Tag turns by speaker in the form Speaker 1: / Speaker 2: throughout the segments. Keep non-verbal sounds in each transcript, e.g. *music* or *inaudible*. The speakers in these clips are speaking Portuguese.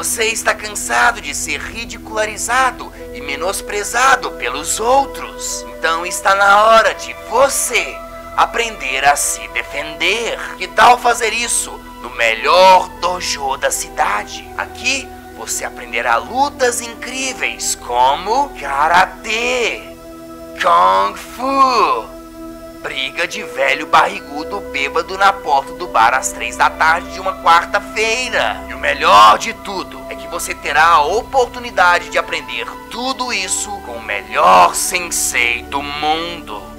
Speaker 1: Você está cansado de ser ridicularizado e menosprezado pelos outros. Então está na hora de você aprender a se defender. Que tal fazer isso no melhor dojo da cidade? Aqui você aprenderá lutas incríveis como karatê, kung fu, Briga de velho barrigudo bêbado na porta do bar às três da tarde de uma quarta-feira. E o melhor de tudo é que você terá a oportunidade de aprender tudo isso com o melhor sensei do mundo.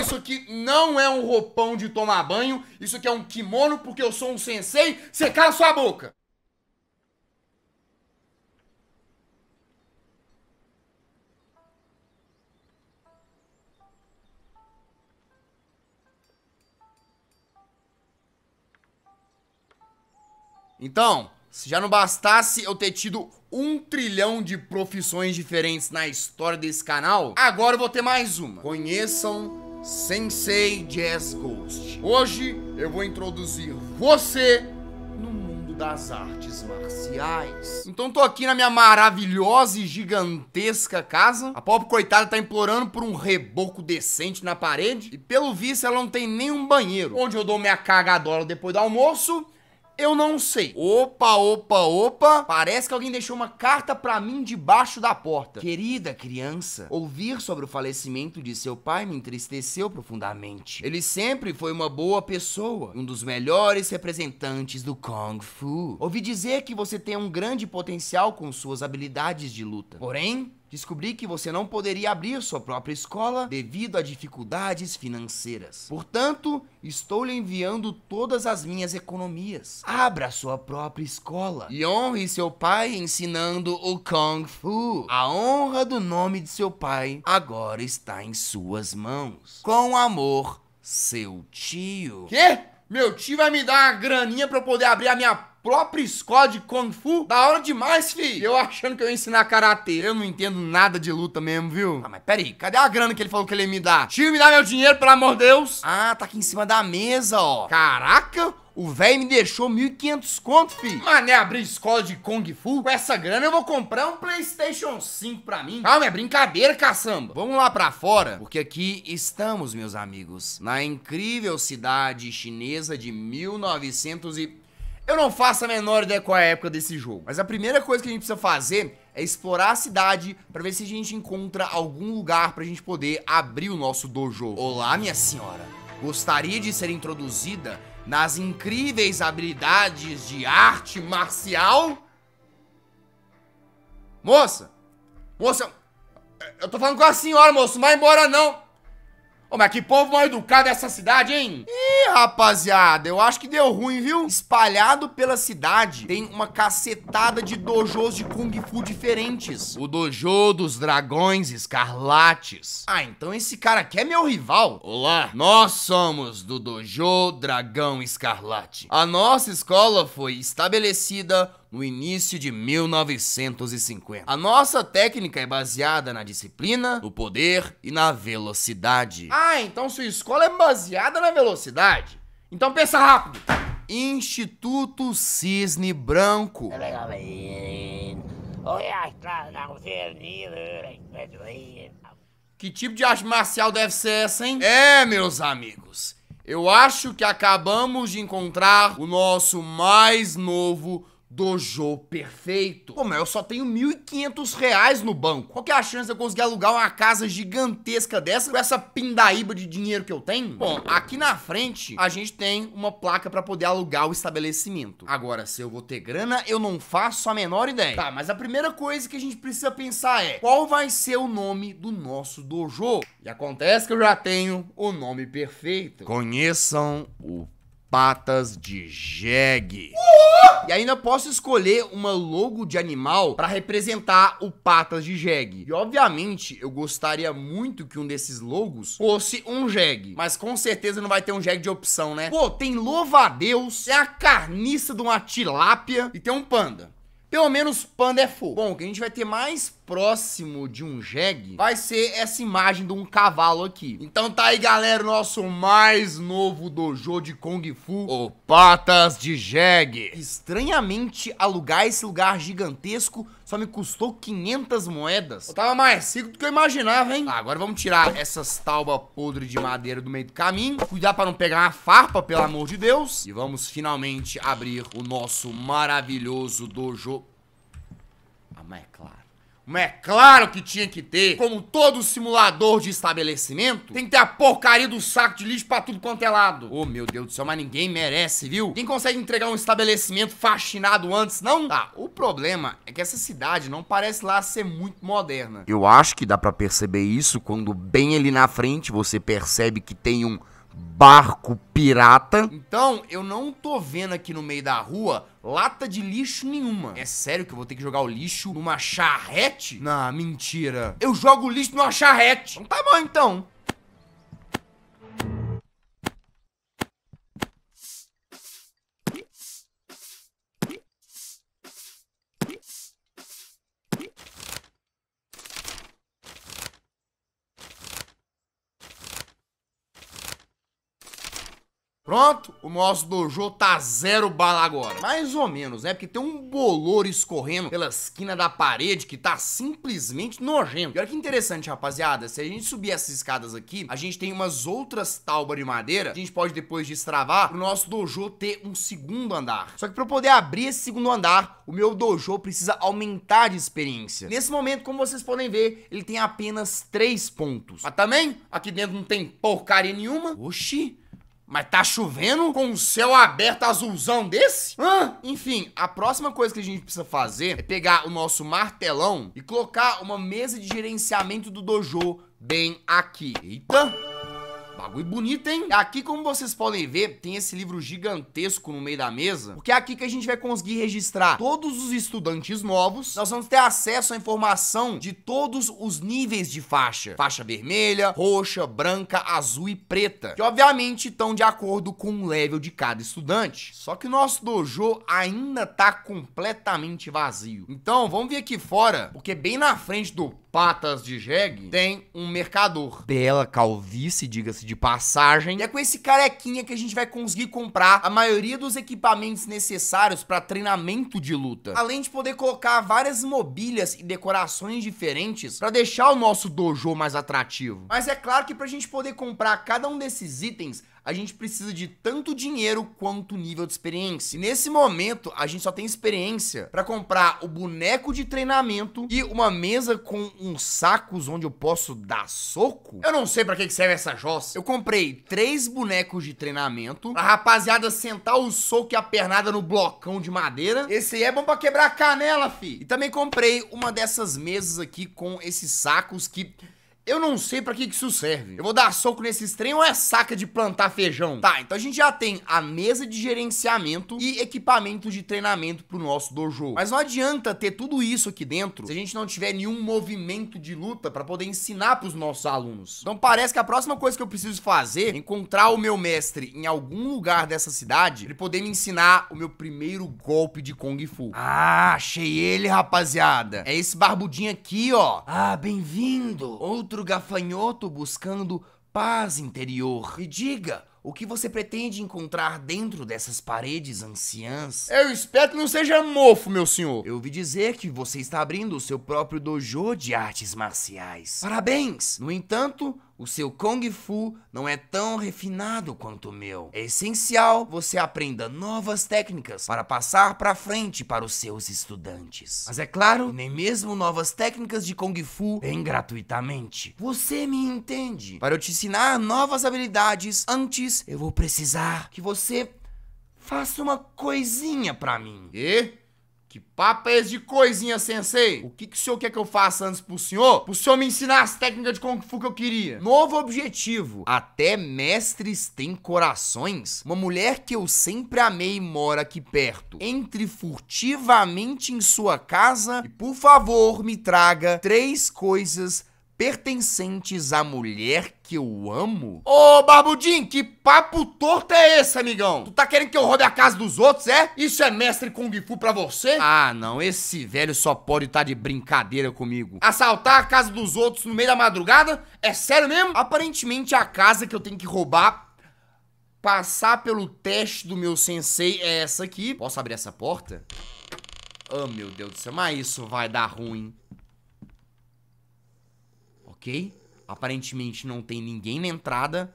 Speaker 1: Isso aqui não é um roupão de tomar banho. Isso aqui é um kimono porque eu sou um sensei. Você cala sua boca. Então, se já não bastasse eu ter tido um trilhão de profissões diferentes na história desse canal, agora eu vou ter mais uma. Conheçam Sensei Jazz Ghost. Hoje eu vou introduzir você no mundo das artes marciais. Então tô aqui na minha maravilhosa e gigantesca casa. A pobre coitada tá implorando por um reboco decente na parede e pelo visto ela não tem nenhum banheiro. Onde eu dou minha cagadola depois do almoço eu não sei. Opa, opa, opa. Parece que alguém deixou uma carta para mim debaixo da porta. Querida criança, ouvir sobre o falecimento de seu pai me entristeceu profundamente. Ele sempre foi uma boa pessoa, um dos melhores representantes do Kung Fu. Ouvi dizer que você tem um grande potencial com suas habilidades de luta. Porém, Descobri que você não poderia abrir sua própria escola devido a dificuldades financeiras. Portanto, estou lhe enviando todas as minhas economias. Abra sua própria escola e honre seu pai ensinando o Kung Fu. A honra do nome de seu pai agora está em suas mãos. Com amor, seu tio. Quê? Meu tio vai me dar uma graninha pra eu poder abrir a minha própria escola de Kung Fu. Da hora demais, fi. Eu achando que eu ia ensinar karatê. Eu não entendo nada de luta mesmo, viu? Ah, mas peraí, cadê a grana que ele falou que ele ia me dar? Tio, me dá meu dinheiro, pelo amor de Deus. Ah, tá aqui em cima da mesa, ó. Caraca, o velho me deixou 1.500 conto, fi. Mané, abrir escola de Kung Fu? Com essa grana eu vou comprar um Playstation 5 pra mim. Calma, é brincadeira, caçamba. Vamos lá pra fora, porque aqui estamos, meus amigos. Na incrível cidade chinesa de 1900 e... Eu não faço a menor ideia qual é a época desse jogo, mas a primeira coisa que a gente precisa fazer é explorar a cidade para ver se a gente encontra algum lugar pra gente poder abrir o nosso dojo. Olá, minha senhora. Gostaria de ser introduzida nas incríveis habilidades de arte marcial? Moça! Moça, eu tô falando com a senhora, moço, vai embora não! Ô, mas que povo mal educado é essa cidade, hein? Ih, rapaziada, eu acho que deu ruim, viu? Espalhado pela cidade, tem uma cacetada de dojos de Kung Fu diferentes. O dojo dos dragões escarlates. Ah, então esse cara aqui é meu rival? Olá, nós somos do dojo dragão escarlate. A nossa escola foi estabelecida no início de 1950. A nossa técnica é baseada na disciplina, no poder e na velocidade. Ah, então sua escola é baseada na velocidade? Então pensa rápido. Instituto Cisne Branco. É é né? é que tipo de arte marcial deve ser essa, hein? É, meus amigos. Eu acho que acabamos de encontrar o nosso mais novo dojo perfeito. Pô, mas eu só tenho 1.500 reais no banco. Qual que é a chance de eu conseguir alugar uma casa gigantesca dessa com essa pindaíba de dinheiro que eu tenho? Bom, aqui na frente a gente tem uma placa para poder alugar o estabelecimento. Agora, se eu vou ter grana, eu não faço a menor ideia. Tá, mas a primeira coisa que a gente precisa pensar é qual vai ser o nome do nosso dojo? E acontece que eu já tenho o nome perfeito. Conheçam o patas de jegue. E ainda posso escolher uma logo de animal para representar o patas de jegue. E obviamente eu gostaria muito que um desses logos fosse um jegue, mas com certeza não vai ter um jegue de opção, né? Pô, tem louva a Deus, é a carniça de uma tilápia e tem um panda. Pelo menos Panda é full. Bom, o que a gente vai ter mais próximo de um jegue vai ser essa imagem de um cavalo aqui. Então tá aí, galera, nosso mais novo dojo de Kung Fu, o Patas de Jegue. Estranhamente, alugar esse lugar gigantesco só me custou 500 moedas. Eu tava mais rico do que eu imaginava, hein? Tá, agora vamos tirar essas taubas podres de madeira do meio do caminho. Cuidar pra não pegar uma farpa, pelo amor de Deus. E vamos finalmente abrir o nosso maravilhoso dojo. Ah, mas é claro. Mas é claro que tinha que ter, como todo simulador de estabelecimento, tem que ter a porcaria do saco de lixo pra tudo quanto é lado. Ô, oh, meu Deus do céu, mas ninguém merece, viu? Quem consegue entregar um estabelecimento faxinado antes, não? Tá, o problema é que essa cidade não parece lá ser muito moderna. Eu acho que dá para perceber isso quando bem ali na frente você percebe que tem um barco pirata. Então, eu não tô vendo aqui no meio da rua lata de lixo nenhuma. É sério que eu vou ter que jogar o lixo numa charrete? Não, mentira. Eu jogo o lixo numa charrete. Então tá bom, então. Pronto, o nosso dojo tá zero bala agora. Mais ou menos, né? Porque tem um bolor escorrendo pela esquina da parede que tá simplesmente nojento. E olha que interessante, rapaziada. Se a gente subir essas escadas aqui, a gente tem umas outras taubas de madeira. Que a gente pode depois destravar o nosso dojo ter um segundo andar. Só que pra eu poder abrir esse segundo andar, o meu dojo precisa aumentar de experiência. Nesse momento, como vocês podem ver, ele tem apenas três pontos. Mas também, aqui dentro não tem porcaria nenhuma. Oxi... Mas tá chovendo com um céu aberto azulzão desse? Hã? enfim, a próxima coisa que a gente precisa fazer é pegar o nosso martelão e colocar uma mesa de gerenciamento do dojo bem aqui. Eita! bagulho bonito, hein? Aqui, como vocês podem ver, tem esse livro gigantesco no meio da mesa, porque é aqui que a gente vai conseguir registrar todos os estudantes novos. Nós vamos ter acesso à informação de todos os níveis de faixa. Faixa vermelha, roxa, branca, azul e preta, que obviamente estão de acordo com o level de cada estudante. Só que o nosso dojo ainda tá completamente vazio. Então, vamos vir aqui fora, porque bem na frente do patas de jegue, tem um mercador. Bela calvície, diga-se de passagem. E é com esse carequinha que a gente vai conseguir comprar a maioria dos equipamentos necessários para treinamento de luta. Além de poder colocar várias mobílias e decorações diferentes para deixar o nosso dojo mais atrativo. Mas é claro que pra gente poder comprar cada um desses itens, a gente precisa de tanto dinheiro quanto nível de experiência. E nesse momento, a gente só tem experiência para comprar o boneco de treinamento e uma mesa com uns sacos onde eu posso dar soco. Eu não sei para que serve essa jossa. Eu comprei três bonecos de treinamento a rapaziada sentar o soco e a pernada no blocão de madeira. Esse aí é bom pra quebrar a canela, fi. E também comprei uma dessas mesas aqui com esses sacos que eu não sei para que, que isso serve. Eu vou dar soco nesse trem ou é saca de plantar feijão? Tá, então a gente já tem a mesa de gerenciamento e equipamento de treinamento pro nosso dojo. Mas não adianta ter tudo isso aqui dentro se a gente não tiver nenhum movimento de luta para poder ensinar pros nossos alunos. Então parece que a próxima coisa que eu preciso fazer é encontrar o meu mestre em algum lugar dessa cidade pra ele poder me ensinar o meu primeiro golpe de Kung Fu. Ah, achei ele, rapaziada. É esse barbudinho aqui, ó. Ah, bem-vindo. Outro outro gafanhoto buscando paz interior. E diga, o que você pretende encontrar dentro dessas paredes anciãs? Eu espero que não seja mofo, meu senhor. Eu ouvi dizer que você está abrindo o seu próprio dojo de artes marciais. Parabéns! No entanto, o seu Kung Fu não é tão refinado quanto o meu. É essencial você aprenda novas técnicas para passar para frente para os seus estudantes. Mas é claro, nem mesmo novas técnicas de Kung Fu vêm gratuitamente. Você me entende? Para eu te ensinar novas habilidades, antes eu vou precisar que você faça uma coisinha para mim. E? Que papo é esse de coisinha, sensei? O que, que o senhor quer que eu faça antes pro senhor? Pro senhor me ensinar as técnicas de Kung Fu que eu queria. Novo objetivo. Até mestres têm corações. Uma mulher que eu sempre amei mora aqui perto. Entre furtivamente em sua casa e, por favor, me traga três coisas pertencentes à mulher que eu amo? Ô, Barbudinho, que papo torto é esse, amigão? Tu tá querendo que eu roube a casa dos outros, é? Isso é mestre Kung Fu pra você? Ah, não, esse velho só pode estar tá de brincadeira comigo. Assaltar a casa dos outros no meio da madrugada? É sério mesmo? Aparentemente a casa que eu tenho que roubar passar pelo teste do meu sensei é essa aqui. Posso abrir essa porta? Oh, meu Deus do céu, mas isso vai dar ruim ok? Aparentemente não tem ninguém na entrada.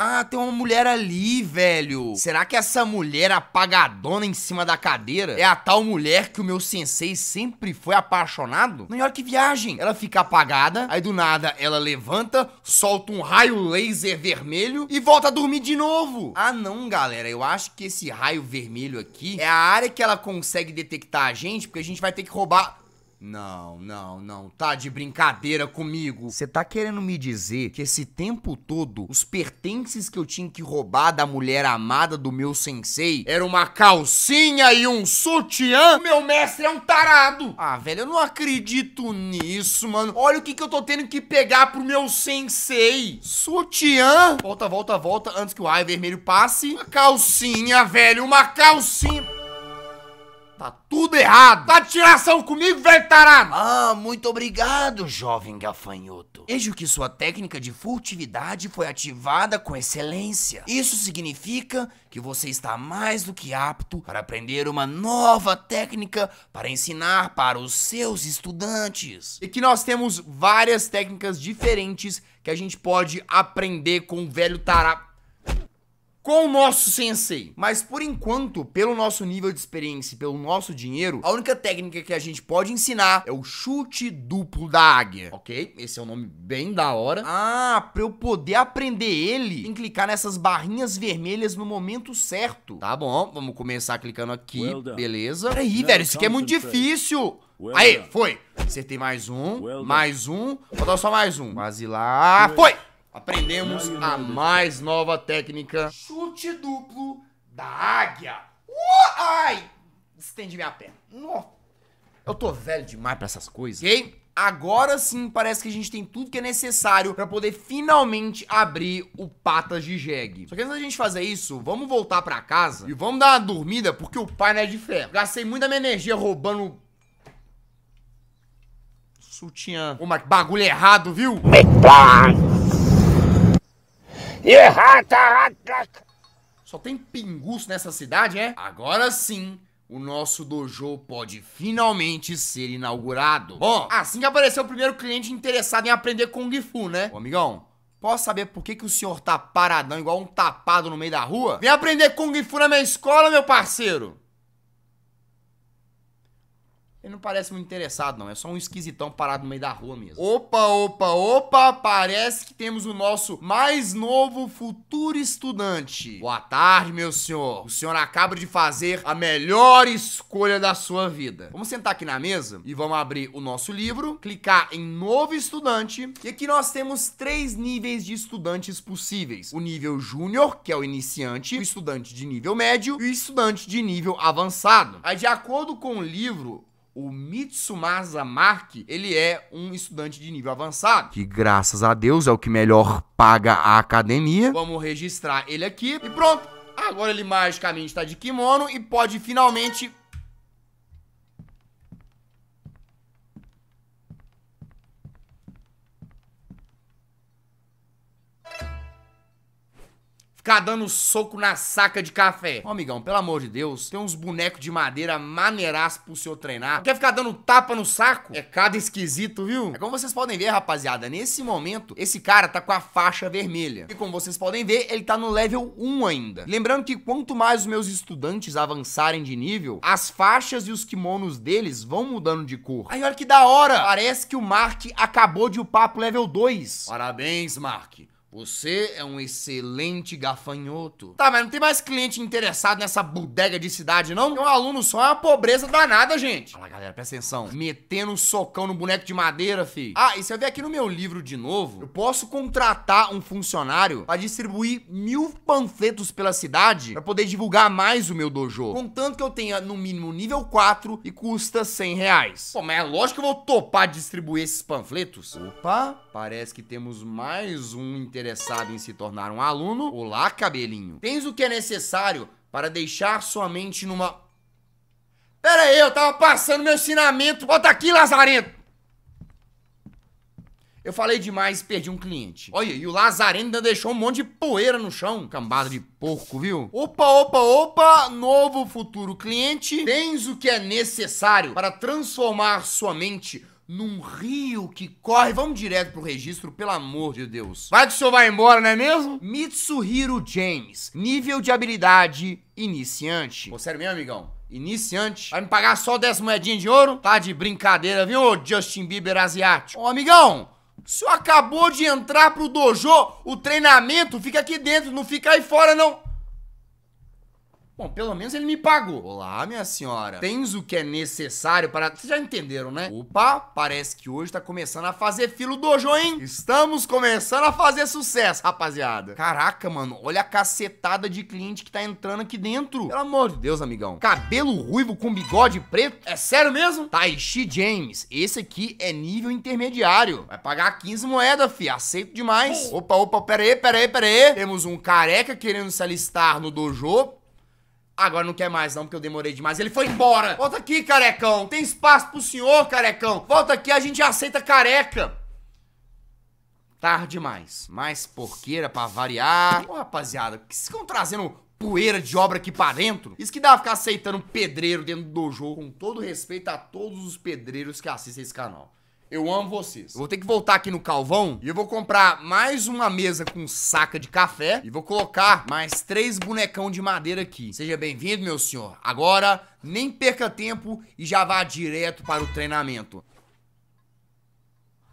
Speaker 1: Ah, tem uma mulher ali, velho. Será que essa mulher apagadona em cima da cadeira é a tal mulher que o meu sensei sempre foi apaixonado? Não, olha que viagem. Ela fica apagada, aí do nada ela levanta, solta um raio laser vermelho e volta a dormir de novo. Ah, não, galera. Eu acho que esse raio vermelho aqui é a área que ela consegue detectar a gente, porque a gente vai ter que roubar não, não, não. Tá de brincadeira comigo. Você tá querendo me dizer que esse tempo todo os pertences que eu tinha que roubar da mulher amada do meu sensei era uma calcinha e um sutiã? Meu mestre é um tarado. Ah, velho, eu não acredito nisso, mano. Olha o que que eu tô tendo que pegar pro meu sensei. Sutiã? Volta, volta, volta antes que o ar vermelho passe. Uma calcinha, velho, uma calcinha. Tá tudo errado! Tá de tiração comigo, velho tarado! Ah, muito obrigado, jovem gafanhoto. Vejo que sua técnica de furtividade foi ativada com excelência. Isso significa que você está mais do que apto para aprender uma nova técnica para ensinar para os seus estudantes. E que nós temos várias técnicas diferentes que a gente pode aprender com o velho tarado com o nosso sensei. Mas por enquanto, pelo nosso nível de experiência e pelo nosso dinheiro, a única técnica que a gente pode ensinar é o chute duplo da águia, ok? Esse é um nome bem da hora. Ah, pra eu poder aprender ele, tem que clicar nessas barrinhas vermelhas no momento certo. Tá bom, vamos começar clicando aqui, well beleza. Peraí, velho, isso aqui é muito difícil. Well Aí, foi. Acertei mais um, well mais um, vou dar só mais um. Quase lá, foi! aprendemos a mais nova técnica. Chute duplo da águia. Uh, ai! Estendi minha perna. Nossa. Eu tô velho demais para essas coisas, ok? Agora sim, parece que a gente tem tudo que é necessário para poder finalmente abrir o Patas de Jeg. Só que antes da gente fazer isso, vamos voltar para casa e vamos dar uma dormida, porque o pai não é de ferro. Gastei muita minha energia roubando sutiã. Ô, mas bagulho errado, viu? Me Tá tá. Só tem pingus nessa cidade, é? Agora sim, o nosso dojo pode finalmente ser inaugurado. Bom, assim que apareceu o primeiro cliente interessado em aprender Kung Fu, né? Ô, amigão, posso saber por que, que o senhor tá paradão igual um tapado no meio da rua? Vem aprender Kung Fu na minha escola, meu parceiro! Ele não parece muito interessado, não. É só um esquisitão parado no meio da rua mesmo. Opa, opa, opa! Parece que temos o nosso mais novo futuro estudante. Boa tarde, meu senhor. O senhor acaba de fazer a melhor escolha da sua vida. Vamos sentar aqui na mesa e vamos abrir o nosso livro, clicar em novo estudante. E aqui nós temos três níveis de estudantes possíveis: o nível júnior, que é o iniciante, o estudante de nível médio e o estudante de nível avançado. Aí, de acordo com o livro, o Mitsumasa Mark, ele é um estudante de nível avançado. Que graças a Deus é o que melhor paga a academia. Vamos registrar ele aqui e pronto. Agora ele magicamente está de kimono e pode finalmente ficar dando soco na saca de café. Ô, amigão, pelo amor de Deus, tem uns bonecos de madeira maneiraço pro senhor treinar. Quer ficar dando tapa no saco? É cada esquisito, viu? É como vocês podem ver, rapaziada, nesse momento, esse cara tá com a faixa vermelha. E como vocês podem ver, ele tá no level 1 ainda. Lembrando que quanto mais os meus estudantes avançarem de nível, as faixas e os kimonos deles vão mudando de cor. Aí olha que da hora! Parece que o Mark acabou de upar pro level 2. Parabéns, Mark. Você é um excelente gafanhoto. Tá, mas não tem mais cliente interessado nessa bodega de cidade, não? Um aluno só é uma pobreza danada, gente. Fala, galera, presta atenção. Metendo um socão no boneco de madeira, fi. Ah, e se eu ver aqui no meu livro de novo, eu posso contratar um funcionário pra distribuir mil panfletos pela cidade pra poder divulgar mais o meu dojo. Contanto que eu tenha, no mínimo, nível 4 e custa 100 reais. Pô, mas é lógico que eu vou topar distribuir esses panfletos. Opa, parece que temos mais um interessado interessado em se tornar um aluno, olá cabelinho. Tens o que é necessário para deixar sua mente numa... Pera aí, eu tava passando meu ensinamento. Bota aqui, lazarento. Eu falei demais e perdi um cliente. Olha, e o Lazarento ainda deixou um monte de poeira no chão. Cambada de porco, viu? Opa, opa, opa! Novo futuro cliente, tens o que é necessário para transformar sua mente num rio que corre. Vamos direto pro registro, pelo amor de Deus. Vai que o senhor vai embora, não é mesmo? Mitsuhiro James. Nível de habilidade iniciante. Pô, sério mesmo, amigão? Iniciante. Vai me pagar só 10 moedinhas de ouro? Tá de brincadeira, viu, Justin Bieber asiático? Ô, amigão, o senhor acabou de entrar pro dojo, o treinamento fica aqui dentro, não fica aí fora, não. Bom, pelo menos ele me pagou. Olá, minha senhora. Tens o que é necessário para. Vocês já entenderam, né? Opa, parece que hoje tá começando a fazer filo dojo, hein? Estamos começando a fazer sucesso, rapaziada. Caraca, mano, olha a cacetada de cliente que tá entrando aqui dentro. Pelo amor de Deus, amigão. Cabelo ruivo com bigode preto? É sério mesmo? Taishi James, esse aqui é nível intermediário. Vai pagar 15 moedas, fi. Aceito demais. Opa, opa, pera aí, pera aí, pera aí. Temos um careca querendo se alistar no dojo. Agora não quer mais, não, porque eu demorei demais. Ele foi embora. Volta aqui, carecão. Tem espaço pro senhor, carecão. Volta aqui, a gente aceita careca. Tarde demais. Mais porqueira pra variar. Ô, rapaziada, que estão trazendo poeira de obra aqui pra dentro? Isso que dá ficar aceitando pedreiro dentro do dojo. Com todo respeito a todos os pedreiros que assistem esse canal. Eu amo vocês. Eu vou ter que voltar aqui no Calvão e eu vou comprar mais uma mesa com saca de café e vou colocar mais três bonecão de madeira aqui. Seja bem-vindo, meu senhor. Agora, nem perca tempo e já vá direto para o treinamento.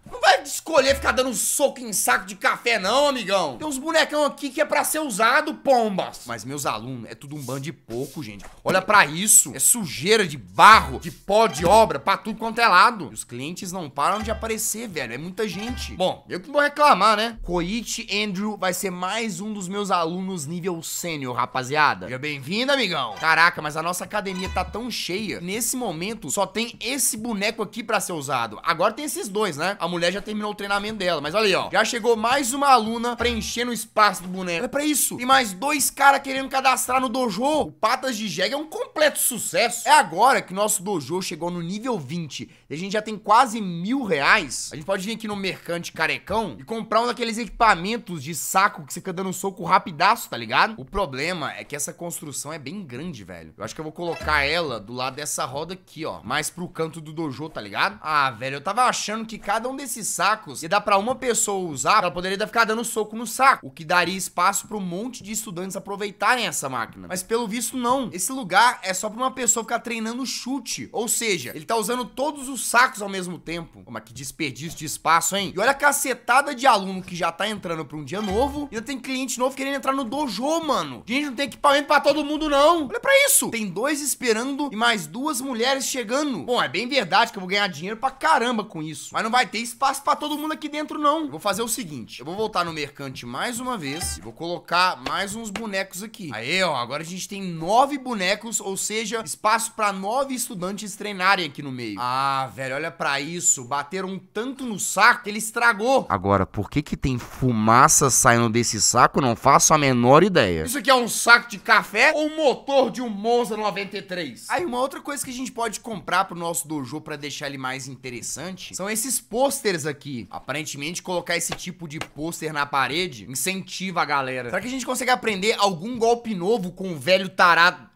Speaker 1: Não vai escolher ficar dando soco em saco de café, não, amigão. Tem uns bonecão aqui que é pra ser usado, pombas. Mas meus alunos, é tudo um bando de pouco, gente. Olha pra isso. É sujeira de barro, de pó, de obra, pra tudo quanto é lado. E os clientes não param de aparecer, velho. É muita gente. Bom, eu que vou reclamar, né? Koichi Andrew vai ser mais um dos meus alunos nível sênior, rapaziada. Seja bem-vindo, amigão. Caraca, mas a nossa academia tá tão cheia. Nesse momento, só tem esse boneco aqui pra ser usado. Agora tem esses dois, né? A mulher já terminou o treinamento dela. Mas olha aí, ó. Já chegou mais uma aluna preenchendo o espaço do boneco. Olha é pra isso. E mais dois caras querendo cadastrar no dojo. O Patas de jegue é um completo sucesso. É agora que nosso dojo chegou no nível 20 e a gente já tem quase mil reais, a gente pode vir aqui no Mercante Carecão e comprar um daqueles equipamentos de saco que você fica dando um soco rapidaço, tá ligado? O problema é que essa construção é bem grande, velho. Eu acho que eu vou colocar ela do lado dessa roda aqui, ó, mais pro canto do dojo, tá ligado? Ah, velho, eu tava achando que cada um desses sacos ia dar pra uma pessoa usar, ela poderia ficar dando soco no saco, o que daria espaço pra um monte de estudantes aproveitarem essa máquina. Mas pelo visto, não. Esse lugar é só pra uma pessoa ficar treinando chute, ou seja, ele tá usando todos os os sacos ao mesmo tempo. Pô, mas que desperdício de espaço, hein? E olha a cacetada de aluno que já tá entrando pra um dia novo. E ainda tem cliente novo querendo entrar no dojo, mano. Gente, não tem equipamento pra todo mundo, não. Olha pra isso. Tem dois esperando e mais duas mulheres chegando. Bom, é bem verdade que eu vou ganhar dinheiro pra caramba com isso. Mas não vai ter espaço pra todo mundo aqui dentro, não. Eu vou fazer o seguinte. Eu vou voltar no mercante mais uma vez. E vou colocar mais uns bonecos aqui. Aí, ó. Agora a gente tem nove bonecos, ou seja, espaço pra nove estudantes treinarem aqui no meio. Ah, ah, velho, olha para isso. Bateram tanto no saco que ele estragou. Agora, por que que tem fumaça saindo desse saco? Não faço a menor ideia. Isso aqui é um saco de café ou motor de um Monza 93? Aí, uma outra coisa que a gente pode comprar pro nosso dojo para deixar ele mais interessante são esses pôsteres aqui. Aparentemente, colocar esse tipo de pôster na parede incentiva a galera. Será que a gente consegue aprender algum golpe novo com o velho tarado?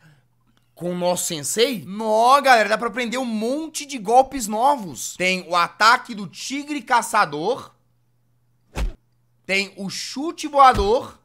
Speaker 1: com o nosso sensei? Nó, galera, dá pra aprender um monte de golpes novos. Tem o ataque do tigre caçador. Tem o chute voador.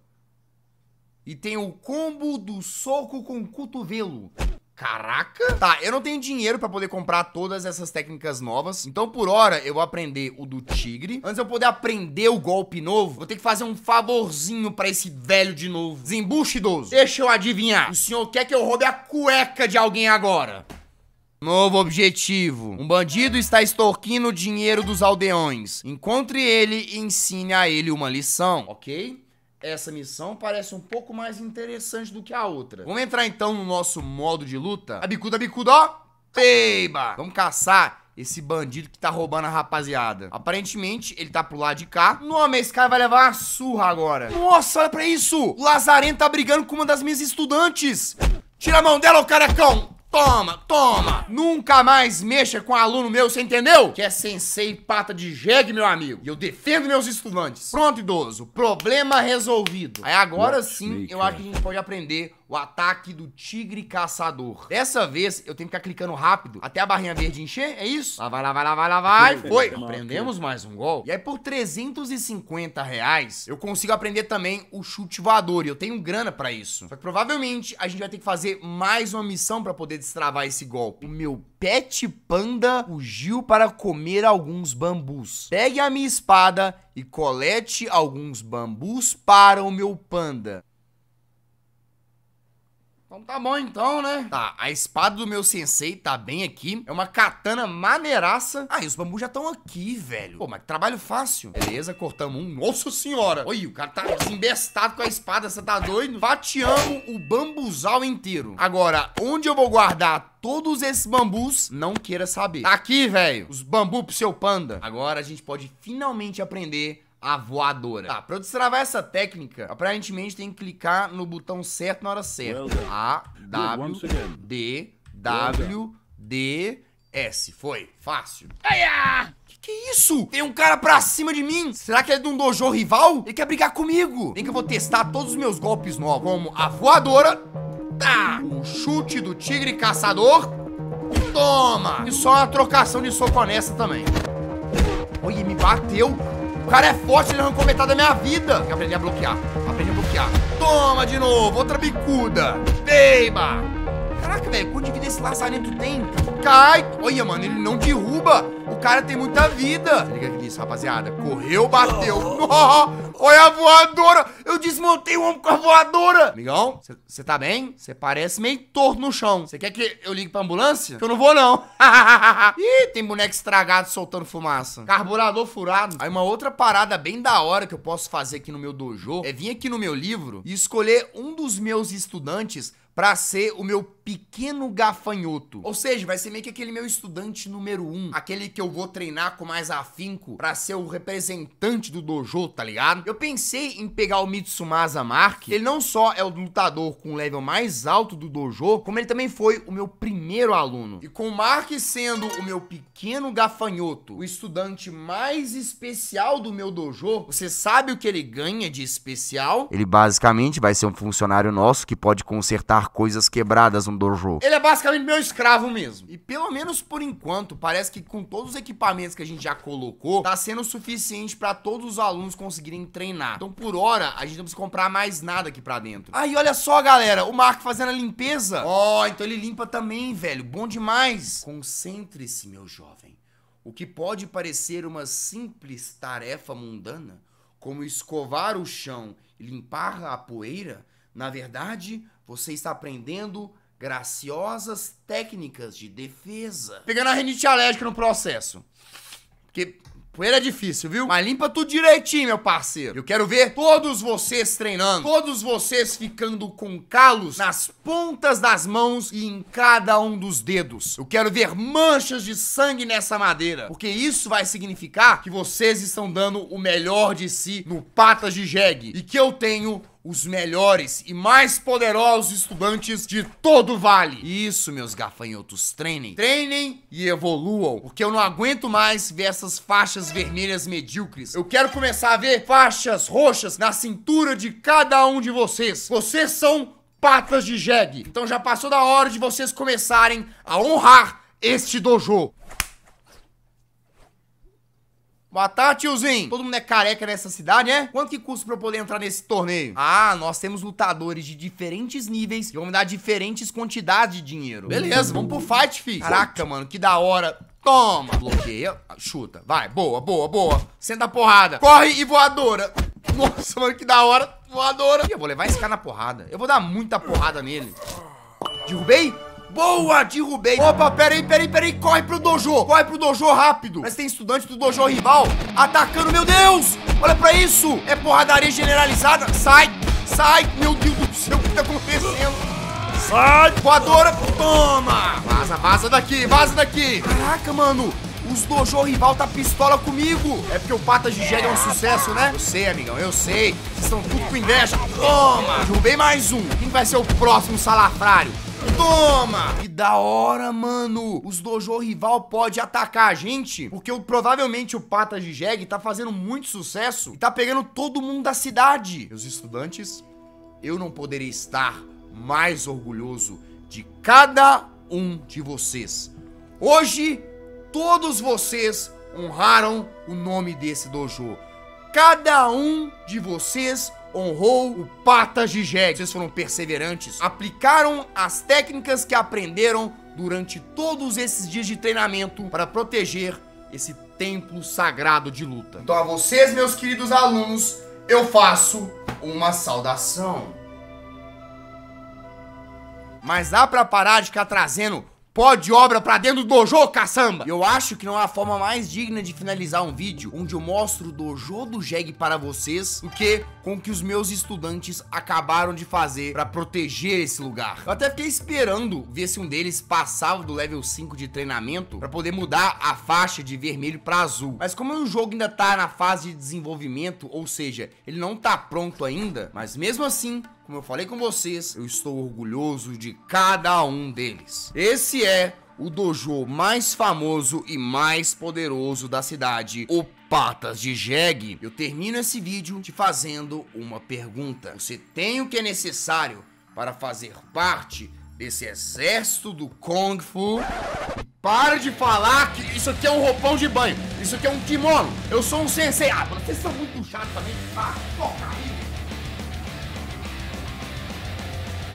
Speaker 1: E tem o combo do soco com cotovelo. Caraca! Tá, eu não tenho dinheiro pra poder comprar todas essas técnicas novas. Então, por hora, eu vou aprender o do tigre. Antes de eu poder aprender o golpe novo, vou ter que fazer um favorzinho pra esse velho de novo. Zimbuche idoso, deixa eu adivinhar. O senhor quer que eu roube a cueca de alguém agora? Novo objetivo. Um bandido está extorquindo o dinheiro dos aldeões. Encontre ele e ensine a ele uma lição, ok? essa missão parece um pouco mais interessante do que a outra. Vamos entrar então no nosso modo de luta? A bicuda, a bicuda, ó! Peiba! Vamos caçar esse bandido que tá roubando a rapaziada. Aparentemente, ele tá pro lado de cá. Nossa, esse cara vai levar uma surra agora. Nossa, olha pra isso! O Lazarento tá brigando com uma das minhas estudantes! Tira a mão dela, ô carecão! Toma, toma! Nunca mais mexa com aluno meu, você entendeu? Que é sensei pata de jegue, meu amigo. E eu defendo meus estudantes. Pronto, idoso. Problema resolvido. Aí agora sim, eu acho que a gente pode aprender o ataque do tigre caçador. Dessa vez, eu tenho que ficar clicando rápido até a barrinha verde encher, é isso? Lá vai, lá vai, lá vai, lá vai. Foi! Aprendemos mais um gol. E aí, por 350 reais, eu consigo aprender também o chute voador. E eu tenho grana para isso. Só que provavelmente, a gente vai ter que fazer mais uma missão para poder destravar esse golpe. O meu pet panda fugiu para comer alguns bambus. Pegue a minha espada e colete alguns bambus para o meu panda. Então tá bom então, né? Tá, a espada do meu sensei tá bem aqui. É uma katana maneiraça. Ah, e os bambus já estão aqui, velho. Pô, mas que trabalho fácil. Beleza, cortamos um. Nossa senhora! Oi, o cara tá desembestado com a espada, você tá doido? Fatiamos o bambuzal inteiro. Agora, onde eu vou guardar todos esses bambus, não queira saber. Tá aqui, velho, os bambus pro seu panda. Agora a gente pode finalmente aprender a voadora. Tá, pra eu destravar essa técnica, aparentemente tem que clicar no botão certo na hora certa. A, W, D, W, D, S. Foi. Fácil. Aia! Que que é isso? Tem um cara pra cima de mim. Será que é de um dojo rival? Ele quer brigar comigo. Tem que eu vou testar todos os meus golpes novos, como a voadora, tá, o chute do tigre caçador, toma. E só uma trocação de soco nessa também. Olha, me bateu. O cara é forte, ele arrancou metade da minha vida. Aprendi a bloquear. aprendi a bloquear. Toma de novo, outra bicuda. Beiba! Caraca, velho, quanto de vida esse laçamento? tem? Cai! Olha, mano, ele não derruba. O cara tem muita vida. Se liga nisso, rapaziada. Correu, bateu. Oh, *laughs* olha a voadora. Eu desmontei o homem com a voadora. Amigão, você tá bem? Você parece meio torto no chão. Você quer que eu ligue pra ambulância? Que eu não vou, não. *laughs* Ih, tem boneco estragado soltando fumaça. Carburador furado. Aí uma outra parada bem da hora que eu posso fazer aqui no meu dojo é vir aqui no meu livro e escolher um dos meus estudantes para ser o meu pequeno gafanhoto. Ou seja, vai ser meio que aquele meu estudante número um, aquele que eu vou treinar com mais afinco para ser o representante do dojo, tá ligado? Eu pensei em pegar o Mitsumasa Mark, ele não só é o lutador com o level mais alto do dojo, como ele também foi o meu primeiro aluno. E com o Mark sendo o meu pequeno gafanhoto, o estudante mais especial do meu dojo, você sabe o que ele ganha de especial? Ele basicamente vai ser um funcionário nosso que pode consertar arrumar coisas quebradas no dojo. Ele é basicamente meu escravo mesmo. E pelo menos por enquanto, parece que com todos os equipamentos que a gente já colocou, tá sendo suficiente para todos os alunos conseguirem treinar. Então por hora, a gente não precisa comprar mais nada aqui pra dentro. Aí olha só, galera, o Marco fazendo a limpeza. Ó, oh, então ele limpa também, velho. Bom demais. Concentre-se, meu jovem. O que pode parecer uma simples tarefa mundana, como escovar o chão e limpar a poeira, na verdade, você está aprendendo graciosas técnicas de defesa. Pegando a rinite alérgica no processo. Porque poeira é difícil, viu? Mas limpa tudo direitinho, meu parceiro. Eu quero ver todos vocês treinando, todos vocês ficando com calos nas pontas das mãos e em cada um dos dedos. Eu quero ver manchas de sangue nessa madeira, porque isso vai significar que vocês estão dando o melhor de si no patas de jegue e que eu tenho os melhores e mais poderosos estudantes de todo o vale. Isso, meus gafanhotos, treinem. Treinem e evoluam, porque eu não aguento mais ver essas faixas vermelhas medíocres. Eu quero começar a ver faixas roxas na cintura de cada um de vocês. Vocês são patas de jegue. Então já passou da hora de vocês começarem a honrar este dojo. Boa tarde, tiozinho. Todo mundo é careca nessa cidade, é? Quanto que custa pra eu poder entrar nesse torneio? Ah, nós temos lutadores de diferentes níveis que vão me dar diferentes quantidades de dinheiro. Beleza, vamos pro fight, fi. Caraca, mano, que da hora. Toma. Bloqueia. Chuta. Vai. Boa, boa, boa. Senta a porrada. Corre e voadora. Nossa, mano, que da hora. Voadora. Ih, eu vou levar esse cara na porrada. Eu vou dar muita porrada nele. Derrubei? Boa, derrubei. Opa, peraí, peraí, peraí. Corre pro dojo. Corre pro dojo rápido. Mas tem estudante do dojo rival atacando. Meu Deus! Olha pra isso. É porradaria generalizada. Sai, sai. Meu Deus do céu, o que tá acontecendo? Sai! Voadora, toma! Vaza, vaza daqui, vaza daqui! Caraca, mano! Os dojo rival tá pistola comigo! É porque o Pata Gigério é um sucesso, né? Eu sei, amigão, eu sei. Vocês estão tudo com inveja. Toma! Derrubei mais um. Quem vai ser o próximo salafrário? Toma! Que da hora, mano! Os dojo rival pode atacar a gente, porque o, provavelmente o Pata de Jegue tá fazendo muito sucesso e tá pegando todo mundo da cidade. Meus estudantes, eu não poderia estar mais orgulhoso de cada um de vocês. Hoje, todos vocês honraram o nome desse dojo. Cada um de vocês honraram honrou o Pata Gigeg. Vocês foram perseverantes, aplicaram as técnicas que aprenderam durante todos esses dias de treinamento para proteger esse templo sagrado de luta. Então a vocês, meus queridos alunos, eu faço uma saudação. Mas dá pra parar de ficar trazendo pó de obra pra dentro do dojo, caçamba! Eu acho que não há é forma mais digna de finalizar um vídeo onde eu mostro o dojo do Jeg para vocês do que com o que os meus estudantes acabaram de fazer pra proteger esse lugar. Eu até fiquei esperando ver se um deles passava do level 5 de treinamento pra poder mudar a faixa de vermelho pra azul. Mas como o jogo ainda tá na fase de desenvolvimento, ou seja, ele não tá pronto ainda, mas mesmo assim, como eu falei com vocês, eu estou orgulhoso de cada um deles. Esse é o dojo mais famoso e mais poderoso da cidade, o Patas de Jeg. Eu termino esse vídeo te fazendo uma pergunta. Você tem o que é necessário para fazer parte desse exército do Kung Fu? Para de falar que isso aqui é um roupão de banho, isso aqui é um kimono, eu sou um sensei. Ah, vocês são muito chato também. Ah, porra.